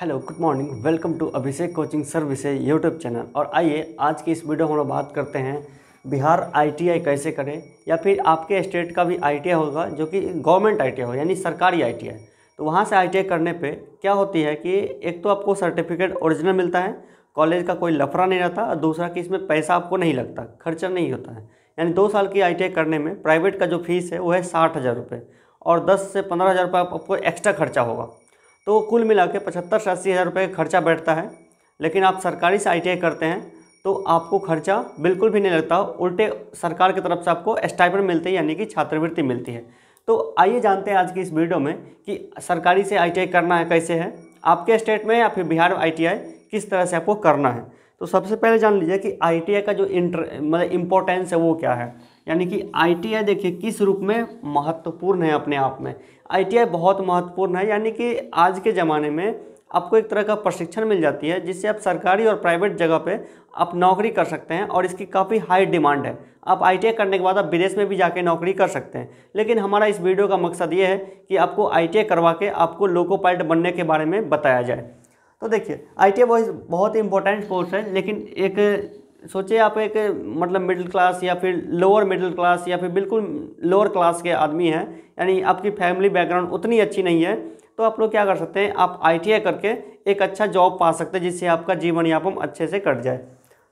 hello good morning welcome to Abhishek coaching service YouTube channel और आइए आज की इस वीडियो में हम बात करते हैं बिहार आईटीआई कैसे करें या फिर आपके स्टेट का भी आईटीआई होगा जो कि गवर्नमेंट आईटीआई हो यानी सरकारी आईटीआई तो वहाँ से आईटीआई करने पे क्या होती है कि एक तो आपको सर्टिफिकेट ओरिजिनल मिलता है कॉलेज का कोई लफड़ा नहीं रहता और दूसरा कि इसमें पैसा आपको नहीं लगता खर्चा नहीं होता है यानी दो साल की आई करने में प्राइवेट का जो फीस है वो है साठ हज़ार रुपये और दस से पंद्रह हज़ार रुपये आपको एक्स्ट्रा खर्चा होगा तो कुल मिला के पचहत्तर से अस्सी हज़ार रुपये खर्चा बैठता है लेकिन आप सरकारी से आई करते हैं तो आपको खर्चा बिल्कुल भी नहीं लगता उल्टे सरकार की तरफ से आपको स्टाइपर मिलते हैं यानी कि छात्रवृत्ति मिलती है तो आइए जानते हैं आज की इस वीडियो में कि सरकारी से आई करना है कैसे है आपके स्टेट में या फिर बिहार में आई किस तरह से आपको करना है तो सबसे पहले जान लीजिए कि आई का जो इंटर मतलब इम्पोर्टेंस है वो क्या है यानी कि आई देखिए किस रूप में महत्वपूर्ण है अपने आप में आई बहुत महत्वपूर्ण है यानी कि आज के ज़माने में आपको एक तरह का प्रशिक्षण मिल जाती है जिससे आप सरकारी और प्राइवेट जगह पे आप नौकरी कर सकते हैं और इसकी काफ़ी हाई डिमांड है आप आई करने के बाद आप विदेश में भी जाके नौकरी कर सकते हैं लेकिन हमारा इस वीडियो का मकसद ये है कि आपको आई करवा के आपको लोको पायलट बनने के बारे में बताया जाए तो देखिए आई टी बहुत ही इंपॉर्टेंट कोर्स है लेकिन एक सोचिए आप एक मतलब मिडिल क्लास या फिर लोअर मिडिल क्लास या फिर बिल्कुल लोअर क्लास के आदमी हैं यानी आपकी फैमिली बैकग्राउंड उतनी अच्छी नहीं है तो आप लोग क्या कर सकते हैं आप आई करके एक अच्छा जॉब पा सकते हैं जिससे आपका जीवन यापन अच्छे से कट जाए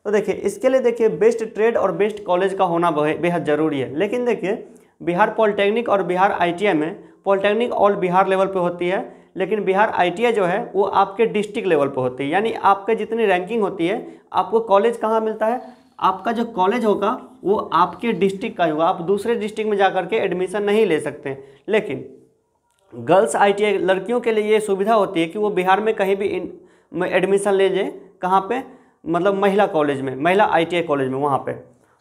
तो देखिए इसके लिए देखिए बेस्ट ट्रेड और बेस्ट कॉलेज का होना बेहद ज़रूरी है लेकिन देखिए बिहार पॉलिटेक्निक और बिहार आई में पॉलिटेक्निक ऑल बिहार लेवल पर होती है लेकिन बिहार आई जो है वो आपके डिस्ट्रिक्ट लेवल पर होती है यानी आपके जितनी रैंकिंग होती है आपको कॉलेज कहाँ मिलता है आपका जो कॉलेज होगा वो आपके डिस्ट्रिक्ट का होगा आप दूसरे डिस्ट्रिक्ट में जा कर के एडमिशन नहीं ले सकते लेकिन गर्ल्स आईटीआई लड़कियों के लिए ये सुविधा होती है कि वो बिहार में कहीं भी एडमिशन ले लें कहाँ पे मतलब महिला कॉलेज में महिला आईटीआई कॉलेज में वहाँ पे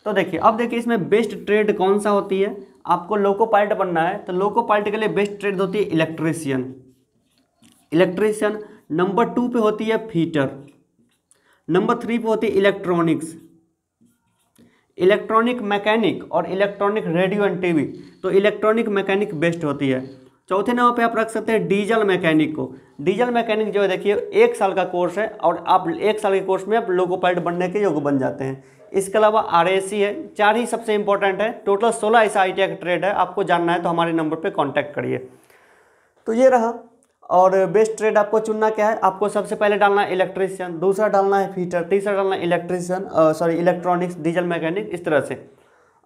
तो देखिए अब देखिए इसमें बेस्ट ट्रेड कौन सा होती है आपको लोको पायलट बनना है तो लोको पायलट के लिए बेस्ट ट्रेड होती है इलेक्ट्रीशियन इलेक्ट्रिशियन नंबर टू पे होती है फीटर नंबर थ्री पे होती है इलेक्ट्रॉनिक्स इलेक्ट्रॉनिक मैकेनिक और इलेक्ट्रॉनिक रेडियो एंड टीवी तो इलेक्ट्रॉनिक मैकेनिक बेस्ट होती है चौथे नंबर पे आप रख सकते हैं डीजल मैकेनिक को डीजल मैकेनिक जो है देखिए एक साल का कोर्स है और आप एक साल के कोर्स में आप लोगो पैड बनने के योग बन जाते हैं इसके अलावा आर है चार ही सबसे इंपॉर्टेंट है टोटल सोलह ऐसा आई का ट्रेड है आपको जानना है तो हमारे नंबर पर कॉन्टैक्ट करिए तो ये रहा और बेस्ट ट्रेड आपको चुनना क्या है आपको सबसे पहले डालना है इलेक्ट्रीशियन दूसरा डालना है फीटर तीसरा डालना है electrician sorry electronics diesel mechanic इस तरह से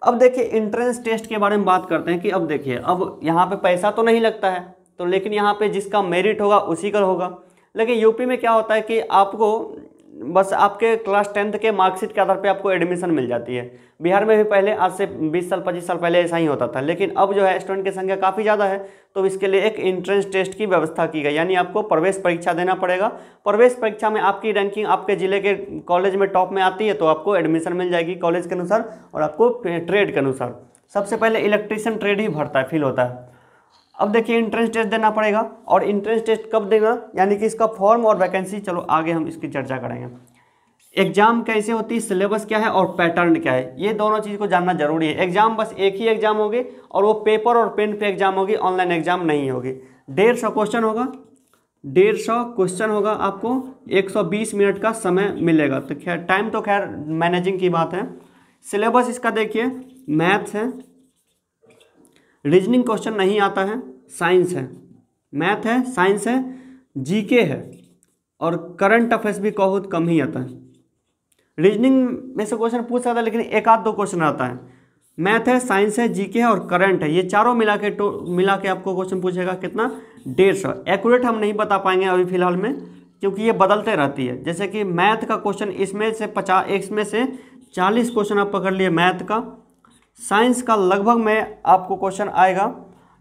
अब देखिए इंट्रेंस टेस्ट के बारे में बात करते हैं कि अब देखिए अब यहाँ पे पैसा तो नहीं लगता है तो लेकिन यहाँ पे जिसका मेरिट होगा उसी का होगा लेकिन यूपी में क्या होता है कि आपको बस आपके क्लास टेंथ के मार्कशीट के आधार पे आपको एडमिशन मिल जाती है बिहार में भी पहले आज से 20 साल 25 साल पहले ऐसा ही होता था लेकिन अब जो है स्टूडेंट की संख्या काफ़ी ज़्यादा है तो इसके लिए एक इंट्रेंस टेस्ट की व्यवस्था की गई यानी आपको प्रवेश परीक्षा देना पड़ेगा प्रवेश परीक्षा में आपकी रैंकिंग आपके ज़िले के कॉलेज में टॉप में आती है तो आपको एडमिशन मिल जाएगी कॉलेज के अनुसार और आपको ट्रेड के अनुसार सबसे पहले इलेक्ट्रीशियन ट्रेड ही भरता है फील होता है अब देखिए इंट्रेंस टेस्ट देना पड़ेगा और इंट्रेंस टेस्ट कब देगा यानी कि इसका फॉर्म और वैकेंसी चलो आगे हम इसकी चर्चा करेंगे एग्जाम कैसे होती है सिलेबस क्या है और पैटर्न क्या है ये दोनों चीज़ को जानना जरूरी है एग्जाम बस एक ही एग्जाम होगी और वो पेपर और पेन पे एग्जाम होगी ऑनलाइन एग्जाम नहीं होगी डेढ़ सौ क्वेश्चन होगा डेढ़ सौ क्वेश्चन होगा आपको 120 मिनट का समय मिलेगा तो खैर टाइम तो खैर मैनेजिंग की बात है सिलेबस इसका देखिए मैथ्स है रीजनिंग क्वेश्चन नहीं आता है साइंस है मैथ है साइंस है जीके है और करंट अफेयर्स भी बहुत कम ही आता है रीजनिंग में से क्वेश्चन पूछ सकता है लेकिन एक आध दो क्वेश्चन आता है मैथ है साइंस है जीके है और करंट है ये चारों मिला के तो, मिला के आपको क्वेश्चन पूछेगा कितना डेढ़ सौ एक्यूरेट हम नहीं बता पाएंगे अभी फिलहाल में क्योंकि ये बदलते रहती है जैसे कि मैथ का क्वेश्चन इसमें से पचास इसमें से चालीस क्वेश्चन आप पकड़ लिए मैथ का साइंस का लगभग में आपको क्वेश्चन आएगा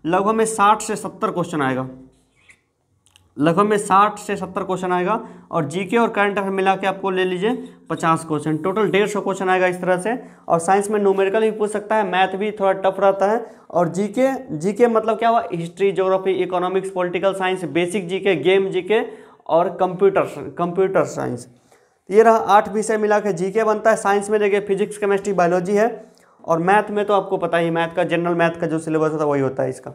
लगभग में साठ से सत्तर क्वेश्चन आएगा लगभग में साठ से सत्तर क्वेश्चन आएगा और जीके और करंट अफेयर मिला के आपको ले लीजिए पचास क्वेश्चन टोटल डेढ़ सौ क्वेश्चन आएगा इस तरह से और साइंस में न्यूमेरिकल भी पूछ सकता है मैथ भी थोड़ा टफ रहता है और जीके जीके मतलब क्या हुआ history geography economics political science basic जी गेम जी और कंप्यूटर कंप्यूटर साइंस ये रहा आठ विषय मिला के जीके बनता है साइंस में देखिए फिजिक्स केमिस्ट्री बायोलॉजी है और मैथ में तो आपको पता ही मैथ का जनरल मैथ का जो सिलेबस होता है वही होता है इसका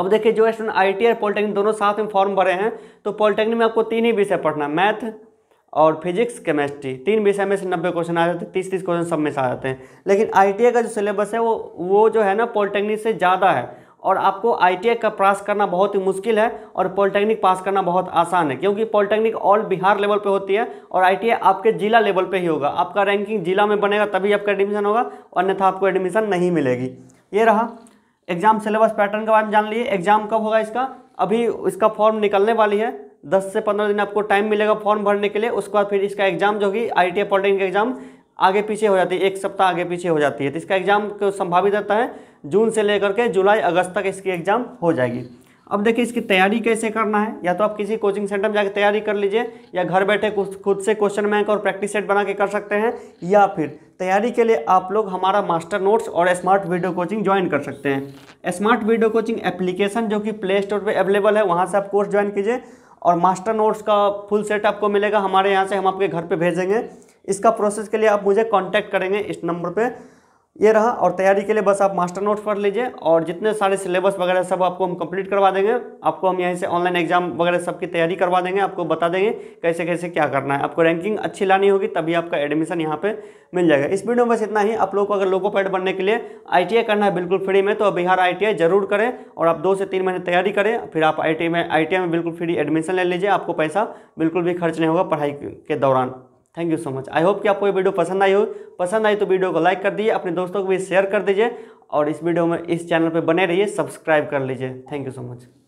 अब देखिए जो student I T or polytechnic दोनों साथ में फॉर्म भरे हैं तो पॉलिटेक्निक में आपको तीन ही विषय पढ़ना मैथ और फिजिक्स केमिस्ट्री तीन विषय में से नब्बे क्वेश्चन आ जाते हैं तीस तीस क्वेश्चन सब में से आ जाते हैं लेकिन आई का जो सिलेबस है वो वो जो है ना पॉलिटेक्निक से ज़्यादा है और आपको आई का पास करना बहुत ही मुश्किल है और पॉलिटेक्निक पास करना बहुत आसान है क्योंकि पॉलिटेक्निक ऑल बिहार लेवल पे होती है और आई आपके जिला लेवल पे ही होगा आपका रैंकिंग जिला में बनेगा तभी आपका एडमिशन होगा अन्यथा आपको एडमिशन नहीं मिलेगी ये रहा एग्जाम सिलेबस पैटर्न के बारे में जान लीजिए एग्जाम कब होगा इसका अभी इसका फॉर्म निकलने वाली है दस से पंद्रह दिन आपको टाइम मिलेगा फॉर्म भरने के लिए उसके बाद फिर इसका एग्जाम जो होगी आई टी पॉलिटेक्निक एग्जाम आगे पीछे हो जाती है एक सप्ताह आगे पीछे हो जाती है तो इसका एग्ज़ाम संभावित रहता है जून से लेकर के जुलाई अगस्त तक इसकी एग्ज़ाम हो जाएगी अब देखिए इसकी तैयारी कैसे करना है या तो आप किसी कोचिंग सेंटर में जाकर तैयारी कर लीजिए या घर बैठे खुद से क्वेश्चन बैंक और प्रैक्टिस सेट बना के कर सकते हैं या फिर तैयारी के लिए आप लोग हमारा मास्टर नोट्स और स्मार्ट वीडियो कोचिंग ज्वाइन कर सकते हैं स्मार्ट वीडियो कोचिंग एप्लीकेशन जो कि प्ले स्टोर पर अवेलेबल है वहाँ से आप कोर्स ज्वाइन कीजिए और मास्टर नोट्स का फुल सेट आपको मिलेगा हमारे यहाँ से हम आपके घर पर भेजेंगे इसका प्रोसेस के लिए आप मुझे कॉन्टैक्ट करेंगे इस नंबर पर ये रहा और तैयारी के लिए बस आप मास्टर नोट्स पढ़ लीजिए और जितने सारे सिलेबस वगैरह सब आपको हम कंप्लीट करवा देंगे आपको हम यहीं से ऑनलाइन एग्जाम वगैरह सब की तैयारी करवा देंगे आपको बता देंगे कैसे कैसे क्या करना है आपको रैंकिंग अच्छी लानी होगी तभी आपका एडमिशन यहाँ पे मिल जाएगा इस वीडियो में बस इतना ही आप लोग को अगर लोकोपैड बनने के लिए आई करना है बिल्कुल फ्री में तो बिहार आई जरूर करें और आप दो से तीन महीने तैयारी करें फिर आप आई में आई में बिल्कुल फ्री एडमिशन ले लीजिए आपको पैसा बिल्कुल भी खर्च नहीं होगा पढ़ाई के दौरान thank you so much I hope कि आपको ये वीडियो पसंद आई हो पसंद आई तो वीडियो को लाइक कर दीजिए अपने दोस्तों को भी शेयर कर दीजिए और इस वीडियो में इस चैनल पर बने रहिए सब्सक्राइब कर लीजिए थैंक यू सो मच